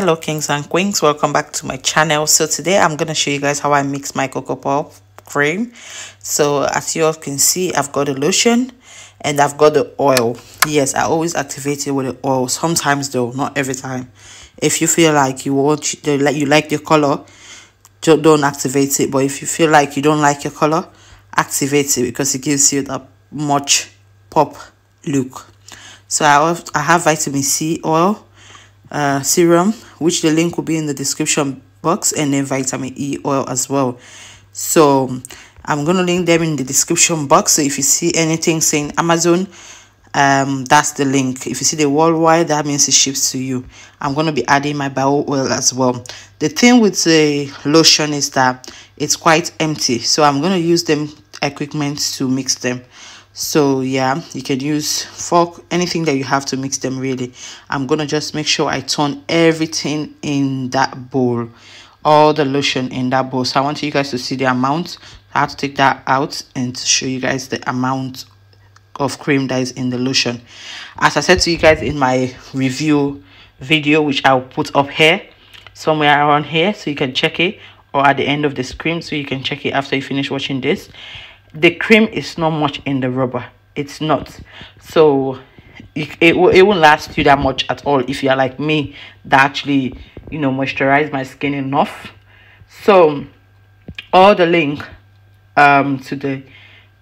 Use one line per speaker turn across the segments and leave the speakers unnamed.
hello kings and queens welcome back to my channel so today i'm going to show you guys how i mix my cocoa pop cream so as you all can see i've got a lotion and i've got the oil yes i always activate it with the oil sometimes though not every time if you feel like you want like you like your color don't activate it but if you feel like you don't like your color activate it because it gives you that much pop look so i have, I have vitamin c oil uh, serum, which the link will be in the description box, and then vitamin E oil as well. So I'm going to link them in the description box. So if you see anything saying Amazon, um, that's the link. If you see the worldwide, that means it ships to you. I'm going to be adding my bio oil as well. The thing with the lotion is that it's quite empty. So I'm going to use them equipment to mix them so yeah you can use fork anything that you have to mix them really i'm gonna just make sure i turn everything in that bowl all the lotion in that bowl so i want you guys to see the amount i have to take that out and show you guys the amount of cream that is in the lotion as i said to you guys in my review video which i'll put up here somewhere around here so you can check it or at the end of the screen so you can check it after you finish watching this the cream is not much in the rubber it's not so it, it, it won't last you that much at all if you're like me that actually you know moisturize my skin enough so all the link um to the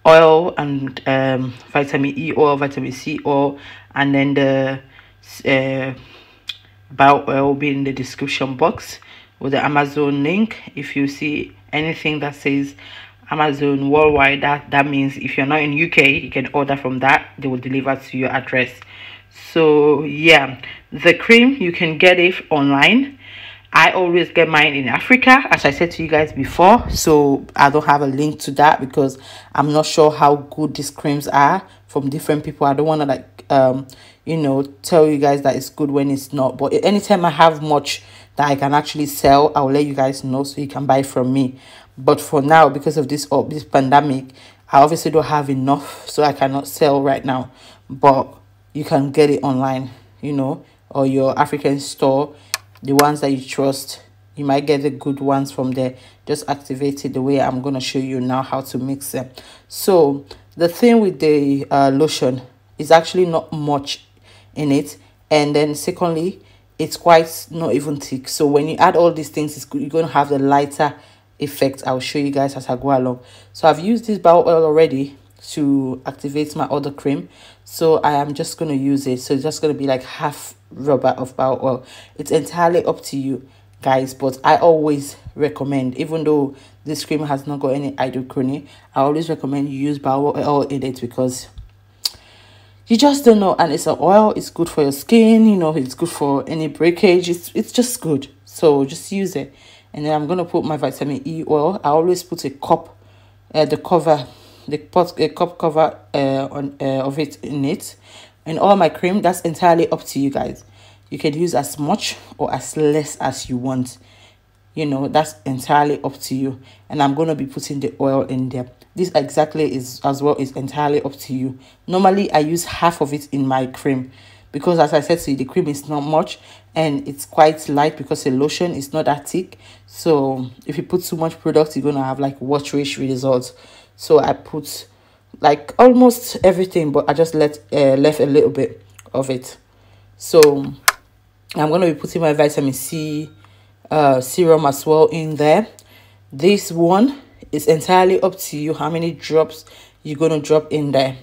oil and um vitamin e oil vitamin c oil and then the uh, bio oil will be in the description box with the amazon link if you see anything that says amazon worldwide that that means if you're not in uk you can order from that they will deliver to your address so yeah the cream you can get it online i always get mine in africa as i said to you guys before so i don't have a link to that because i'm not sure how good these creams are from different people i don't want to like um you know tell you guys that it's good when it's not but anytime i have much that i can actually sell i'll let you guys know so you can buy from me but for now because of this up oh, this pandemic i obviously don't have enough so i cannot sell right now but you can get it online you know or your african store the ones that you trust you might get the good ones from there just activate it the way i'm going to show you now how to mix them so the thing with the uh, lotion is actually not much in it and then secondly it's quite not even thick so when you add all these things it's you're going to have the lighter effect i'll show you guys as i go along so i've used this bow oil already to activate my other cream so i am just going to use it so it's just going to be like half rubber of bow oil it's entirely up to you guys but i always recommend even though this cream has not got any hydrochrony i always recommend you use bow oil in it because you just don't know and it's an oil it's good for your skin you know it's good for any breakage it's it's just good so just use it. And then I'm going to put my vitamin E oil. I always put a cup, uh, the cover, the pot, a cup cover uh, on uh, of it in it. And all my cream, that's entirely up to you guys. You can use as much or as less as you want. You know, that's entirely up to you. And I'm going to be putting the oil in there this exactly is as well is entirely up to you normally i use half of it in my cream because as I said to you, the cream is not much and it's quite light because the lotion is not that thick. So if you put too much product, you're going to have like watery results. So I put like almost everything, but I just let uh, left a little bit of it. So I'm going to be putting my vitamin C uh, serum as well in there. This one is entirely up to you how many drops you're going to drop in there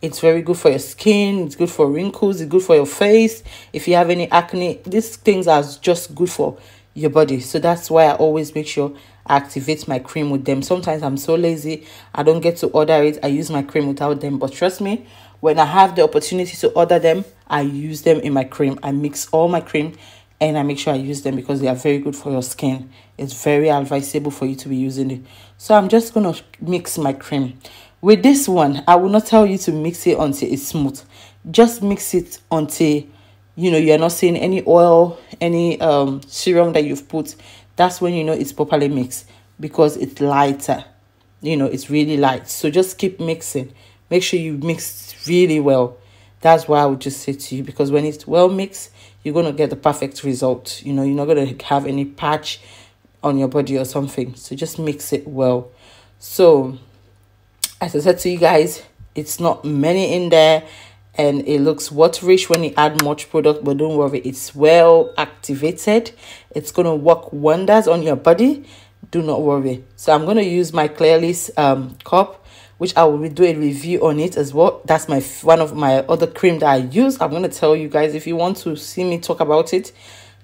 it's very good for your skin it's good for wrinkles it's good for your face if you have any acne these things are just good for your body so that's why i always make sure i activate my cream with them sometimes i'm so lazy i don't get to order it i use my cream without them but trust me when i have the opportunity to order them i use them in my cream i mix all my cream and I make sure I use them because they are very good for your skin. It's very advisable for you to be using it. So I'm just going to mix my cream. With this one, I will not tell you to mix it until it's smooth. Just mix it until, you know, you're not seeing any oil, any um, serum that you've put. That's when you know it's properly mixed because it's lighter. You know, it's really light. So just keep mixing. Make sure you mix really well. That's why I would just say to you because when it's well mixed, you're going to get the perfect result. You know, you're not going to have any patch on your body or something. So just mix it well. So as I said to you guys, it's not many in there and it looks waterish when you add much product but don't worry it's well activated it's going to work wonders on your body do not worry so i'm going to use my clearly's um cup which i will do a review on it as well that's my one of my other cream that i use i'm going to tell you guys if you want to see me talk about it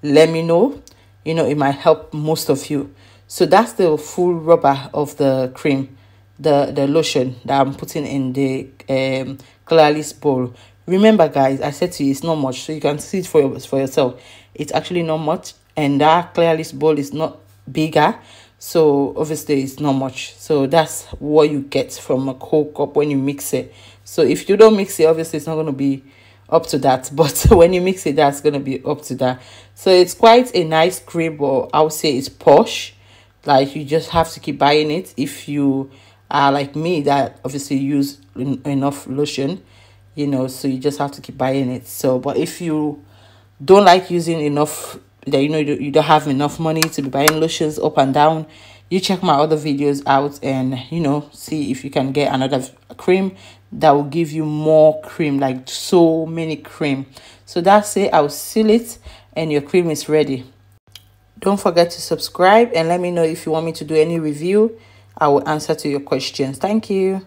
let me know you know it might help most of you so that's the full rubber of the cream the the lotion that i'm putting in the um clarice bowl remember guys i said to you it's not much so you can see it for, your, for yourself it's actually not much and that clarice bowl is not bigger so obviously it's not much so that's what you get from a cold cup when you mix it so if you don't mix it obviously it's not going to be up to that but when you mix it that's going to be up to that so it's quite a nice cream or i would say it's posh like you just have to keep buying it if you are like me that obviously use enough lotion, you know, so you just have to keep buying it. So, but if you don't like using enough, that you know, you don't have enough money to be buying lotions up and down, you check my other videos out and you know see if you can get another cream that will give you more cream like so many cream so that's it i'll seal it and your cream is ready don't forget to subscribe and let me know if you want me to do any review I will answer to your questions. Thank you.